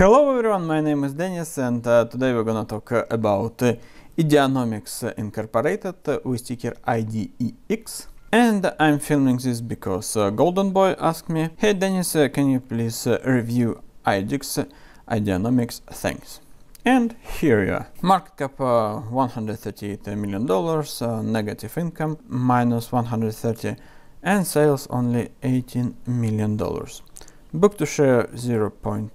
Hello everyone, my name is Dennis and uh, today we're gonna talk uh, about uh, Incorporated with ticker IDEX. And I'm filming this because uh, Golden Boy asked me, hey Dennis, uh, can you please uh, review IDEX Ideonomics thanks. And here you are. Market cap $138 million, negative income minus 130 and sales only $18 million. Book to share 0.2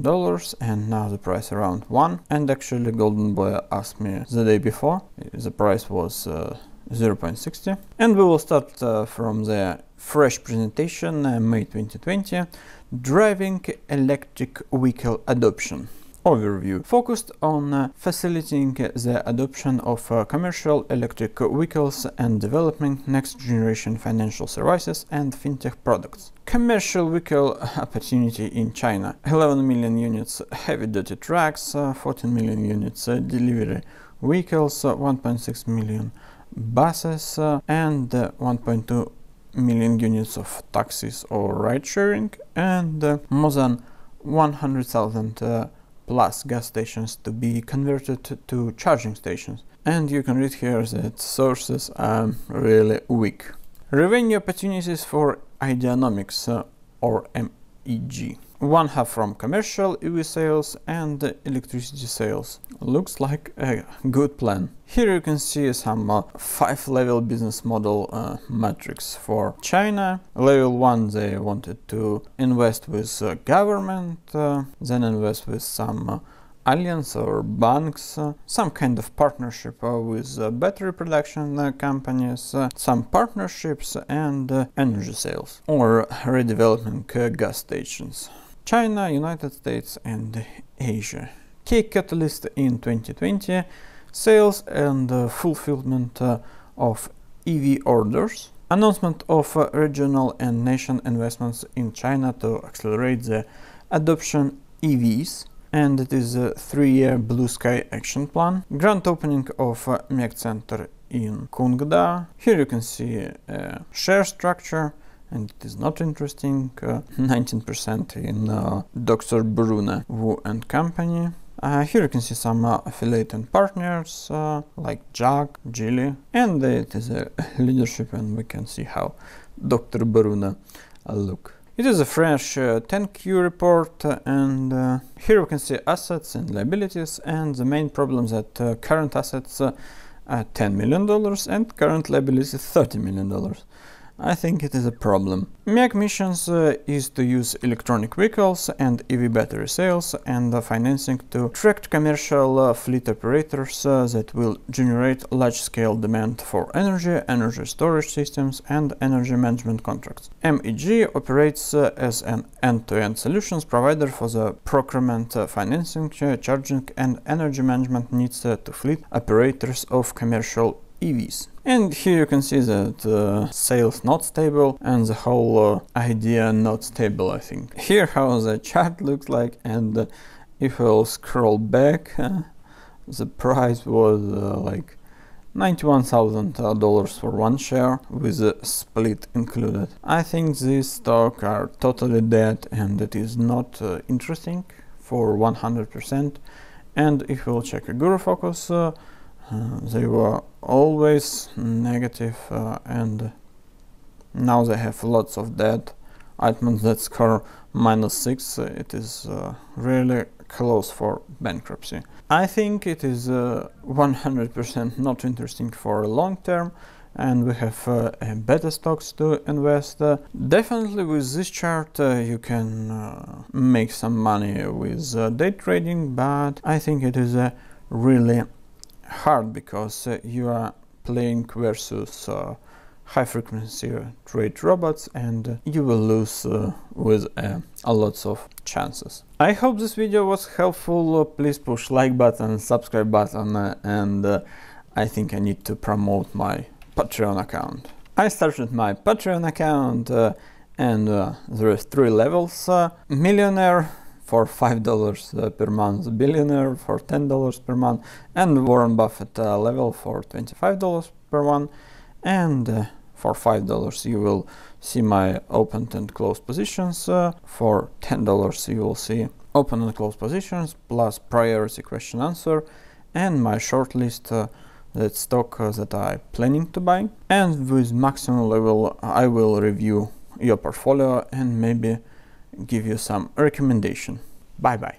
dollars and now the price around 1 and actually Golden Boy asked me the day before the price was uh, 0.60 and we will start uh, from the fresh presentation uh, May 2020 driving electric vehicle adoption overview, focused on uh, facilitating the adoption of uh, commercial electric vehicles and developing next-generation financial services and fintech products. Commercial vehicle opportunity in China 11 million units heavy-duty trucks, uh, 14 million units delivery vehicles, 1.6 million buses, and 1.2 million units of taxis or ride sharing, and more than 100,000 plus gas stations to be converted to charging stations. And you can read here that sources are really weak. Revenue opportunities for Ideanomics uh, or EG. One half from commercial EV sales and electricity sales. Looks like a good plan. Here you can see some uh, five level business model uh, metrics for China. Level 1 they wanted to invest with uh, government, uh, then invest with some uh, alliance or banks, uh, some kind of partnership uh, with uh, battery production companies, some partnerships and energy sales or redeveloping gas stations. China, United States and Asia. Key catalyst in 2020 sales and fulfillment of EV orders. Announcement of regional and nation investments in China to accelerate the adoption EVs and it is a three-year Blue Sky action plan. Grand opening of uh, Center in Kungda. Here you can see a uh, share structure and it is not interesting. 19% uh, in uh, Dr. Brune Wu and Company. Uh, here you can see some uh, affiliate and partners uh, like Jack, Gili, and it is a leadership and we can see how Dr. Brune uh, look. It is a French uh, 10Q report uh, and uh, here we can see assets and liabilities and the main problems that uh, current assets uh, are $10 million and current liabilities $30 million. I think it is a problem. MIAC missions uh, is to use electronic vehicles and EV battery sales and uh, financing to attract commercial uh, fleet operators uh, that will generate large-scale demand for energy, energy storage systems and energy management contracts. MEG operates uh, as an end-to-end -end solutions provider for the procurement, uh, financing, charging and energy management needs to fleet operators of commercial EVs. And here you can see that uh, sales not stable and the whole uh, idea not stable, I think. Here how the chart looks like and uh, if I'll scroll back, uh, the price was uh, like $91,000 for one share with a split included. I think these stock are totally dead and it is not uh, interesting for 100% and if we'll check Guru Focus uh, they were always negative, uh, and now they have lots of dead items that score minus 6. It is uh, really close for bankruptcy. I think it is 100% not interesting for long term and we have uh, better stocks to invest. Uh, definitely with this chart uh, you can make some money with day trading, but I think it is really hard because uh, you are playing versus uh, high frequency trade robots and you will lose uh, with uh, a lots of chances. I hope this video was helpful, please push like button, subscribe button uh, and uh, I think I need to promote my Patreon account. I started my Patreon account and there are three levels, millionaire, for $5 uh, per month, billionaire for $10 per month, and Warren Buffett uh, level for $25 per one. And uh, for $5 you will see my opened and closed positions. Uh, for $10 you will see open and closed positions plus priority question answer and my short list uh, that stock uh, that i planning to buy. And with maximum level I will review your portfolio and maybe give you some recommendation. Bye bye.